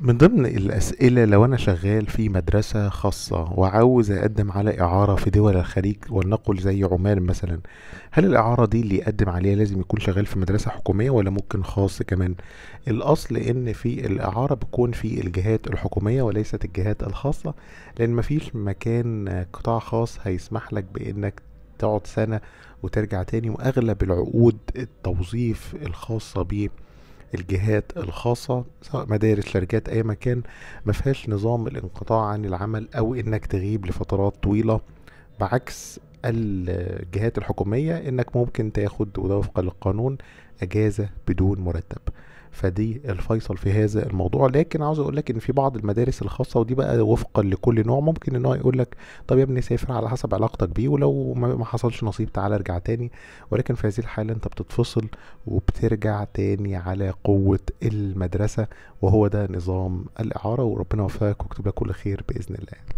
من ضمن الأسئلة لو أنا شغال في مدرسة خاصة وعاوز أقدم على إعارة في دول الخليج ولنقل زي عمان مثلا هل الإعارة دي اللي يقدم عليها لازم يكون شغال في مدرسة حكومية ولا ممكن خاص كمان الأصل إن في الإعارة بتكون في الجهات الحكومية وليست الجهات الخاصة لأن مفيش مكان قطاع خاص هيسمح لك بإنك تقعد سنة وترجع تاني وأغلب العقود التوظيف الخاصة بيه الجهات الخاصة سواء مدارس شركات أي مكان ما فيهاش نظام الانقطاع عن العمل أو إنك تغيب لفترات طويلة بعكس الجهات الحكومية إنك ممكن تاخد وفقا للقانون أجازة بدون مرتب فدي الفيصل في هذا الموضوع لكن عاوز اقول لك ان في بعض المدارس الخاصه ودي بقى وفقا لكل نوع ممكن ان هو يقول لك طب يا ابني سافر على حسب علاقتك بيه ولو ما حصلش نصيب تعالى ارجع تاني ولكن في هذه الحاله انت بتتفصل وبترجع تاني على قوه المدرسه وهو ده نظام الاعاره وربنا يوفقك ويكتب لك كل خير باذن الله